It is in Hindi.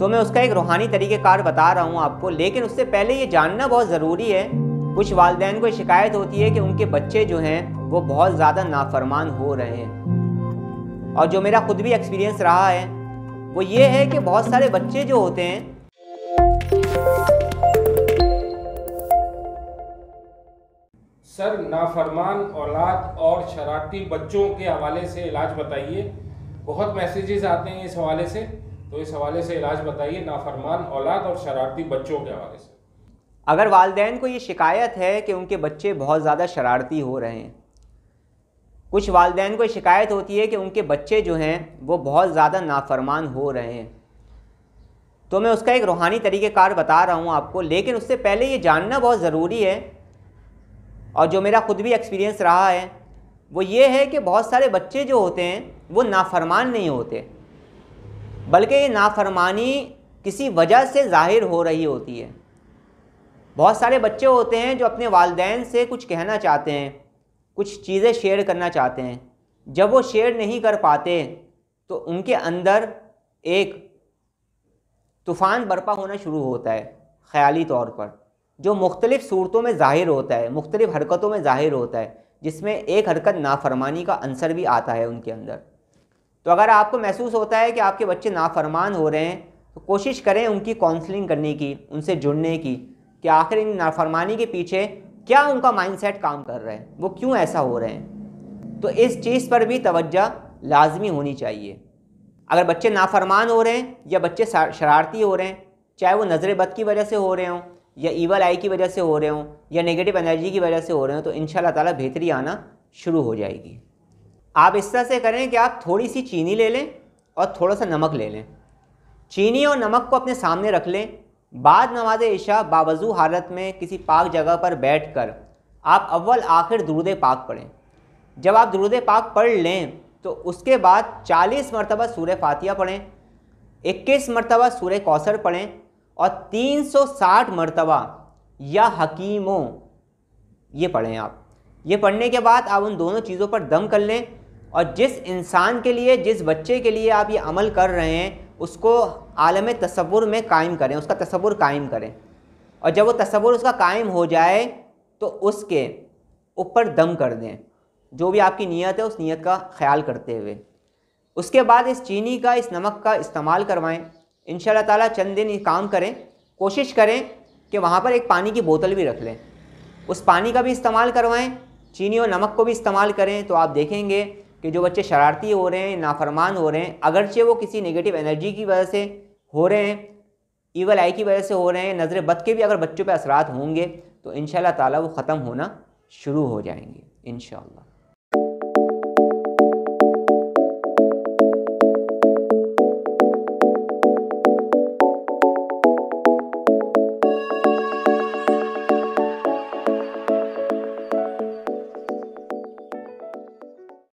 तो मैं उसका एक रूहानी तरीक़ेकार बता रहा हूँ आपको लेकिन उससे पहले ये जानना बहुत ज़रूरी है कुछ वालदेन को शिकायत होती है कि उनके बच्चे जो हैं वो बहुत ज़्यादा नाफरमान हो रहे हैं और जो मेरा ख़ुद भी एक्सपीरियंस रहा है वो ये है कि बहुत सारे बच्चे जो होते हैं सर नाफरमान औलाद और शरारती बच्चों के हवाले से इलाज बताइए बहुत मैसेजेस आते हैं इस हवाले से तो इस हवाले से इलाज बताइए नाफरमान औलाद और शरारती बच्चों के हवाले से अगर वालदेन को ये शिकायत है कि उनके बच्चे बहुत ज़्यादा शरारती हो रहे हैं कुछ वालदेन को शिकायत होती है कि उनके बच्चे जो हैं वो बहुत ज़्यादा नाफरमान हो रहे हैं तो मैं उसका एक रूहानी तरीक़ेकार बता रहा हूँ आपको लेकिन उससे पहले ये जानना बहुत ज़रूरी है और जो मेरा ख़ुद भी एक्सपीरियंस रहा है वो ये है कि बहुत सारे बच्चे जो होते हैं वो नाफरमान नहीं होते बल्कि ये नाफरमानी किसी वजह से ज़ाहिर हो रही होती है बहुत सारे बच्चे होते हैं जो अपने वालदेन से कुछ कहना चाहते हैं कुछ चीज़ें शेयर करना चाहते हैं जब वो शेयर नहीं कर पाते तो उनके अंदर एक तूफ़ान बरपा होना शुरू होता है ख्याली तौर पर जो मुख्तलिफ़ सूरतों में ज़ाहिर होता है मुख्तलिफ़ हरकतों में ज़ाहिर होता है जिसमें एक हरकत नाफरमानी का अंसर भी आता है उनके अंदर तो अगर आपको महसूस होता है कि आपके बच्चे नाफरमान हो रहे हैं तो कोशिश करें उनकी काउंसलिंग करने की उनसे जुड़ने की कि आखिर इन नाफरमानी के पीछे क्या उनका माइंडसेट काम कर रहा है वो क्यों ऐसा हो रहे हैं तो इस चीज़ पर भी तवज्जा लाजमी होनी चाहिए अगर बच्चे नाफरमान हो रहे हैं या बच्चे शरारती हो रहे हैं चाहे वो नज़र बद की वजह से हो रहे हों या ईवल आई की वजह से हो रहे हों या नेगेटिव एनर्जी की वजह से हो रहे हों तो इन ताला बेहतरी आना शुरू हो जाएगी आप इस तरह से करें कि आप थोड़ी सी चीनी ले लें और थोड़ा सा नमक ले लें चीनी और नमक को अपने सामने रख लें बाद नमाज ईशा बावजू हालत में किसी पाक जगह पर बैठ कर आप अव्वल आखिर दुरुद पाक पढ़ें जब आप दुरुद पाक पढ़ लें तो उसके बाद 40 मरतबा सूर्य फातिया पढ़ें 21 मरतबा सूर्य कौसर पढ़ें और 360 मरतबा या हकीमों ये पढ़ें आप ये पढ़ने के बाद आप उन दोनों चीज़ों पर दम कर लें और जिस इंसान के लिए जिस बच्चे के लिए आप ये अमल कर रहे हैं उसको आलम तस्वुर में कायम करें उसका तस्वुर कायम करें और जब वो तस्वुर उसका कायम हो जाए तो उसके ऊपर दम कर दें जो भी आपकी नीयत है उस नीयत का ख्याल करते हुए उसके बाद इस चीनी का इस नमक का इस्तेमाल करवाएं इन ताला चंद दिन ये काम करें कोशिश करें कि वहाँ पर एक पानी की बोतल भी रख लें उस पानी का भी इस्तेमाल करवाएं चीनी और नमक को भी इस्तेमाल करें तो आप देखेंगे कि जो बच्चे शरारती हो रहे हैं नाफरमान हो रहे हैं अगरचे वो किसी नेगेटिव एनर्जी की वजह से हो रहे हैं ईवल आई की वजह से हो रहे हैं नज़र बद के भी अगर बच्चों पर असरात होंगे तो इन ताला वो ख़त्म होना शुरू हो जाएंगे इन